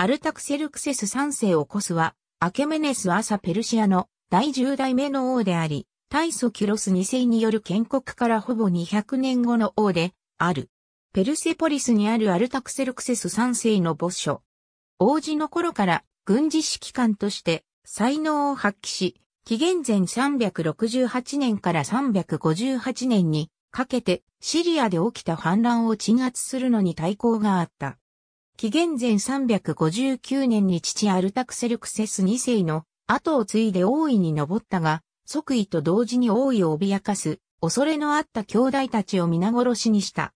アルタクセルクセス3世オコスは、アケメネス朝ペルシアの第10代目の王であり、大祖キュロス2世による建国からほぼ200年後の王である。ペルセポリスにあるアルタクセルクセス3世の墓所。王子の頃から軍事指揮官として才能を発揮し、紀元前368年から358年にかけてシリアで起きた反乱を鎮圧するのに対抗があった。紀元前359年に父アルタクセルクセス2世の後を継いで王位に上ったが、即位と同時に王位を脅かす、恐れのあった兄弟たちを皆殺しにした。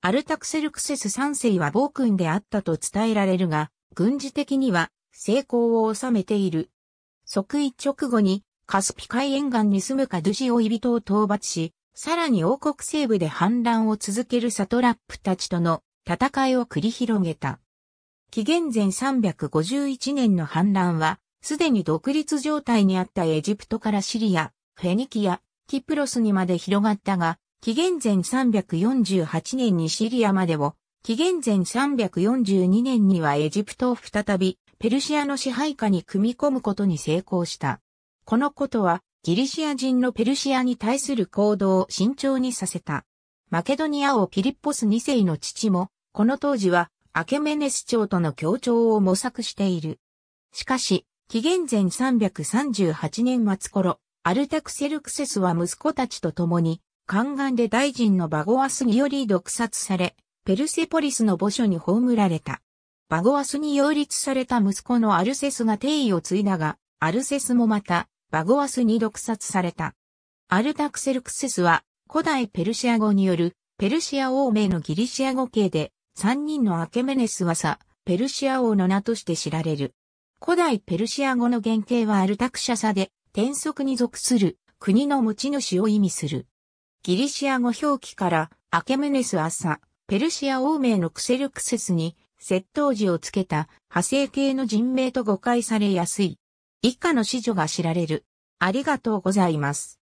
アルタクセルクセス3世は暴君であったと伝えられるが、軍事的には成功を収めている。即位直後にカスピ海沿岸に住むカドゥシオイビトを討伐し、さらに王国西部で反乱を続けるサトラップたちとの戦いを繰り広げた。紀元前351年の反乱は、すでに独立状態にあったエジプトからシリア、フェニキア、キプロスにまで広がったが、紀元前348年にシリアまでを、紀元前342年にはエジプトを再び、ペルシアの支配下に組み込むことに成功した。このことは、ギリシア人のペルシアに対する行動を慎重にさせた。マケドニアをピリッポス2世の父も、この当時はアケメネス朝との協調を模索している。しかし、紀元前338年末頃、アルタクセルクセスは息子たちと共に、宦官で大臣のバゴアスにより毒殺され、ペルセポリスの墓所に葬られた。バゴアスに擁立された息子のアルセスが帝位を継いだが、アルセスもまた、バゴアスに毒殺された。アルタクセルクセスは、古代ペルシア語による、ペルシア王名のギリシア語系で、三人のアケメネスはさ、ペルシア王の名として知られる。古代ペルシア語の原型はアルタクシャサで、転則に属する国の持ち主を意味する。ギリシア語表記から、アケメネスはさ、ペルシア王名のクセルクセスに、窃盗時をつけた派生系の人名と誤解されやすい。以下の子女が知られる。ありがとうございます。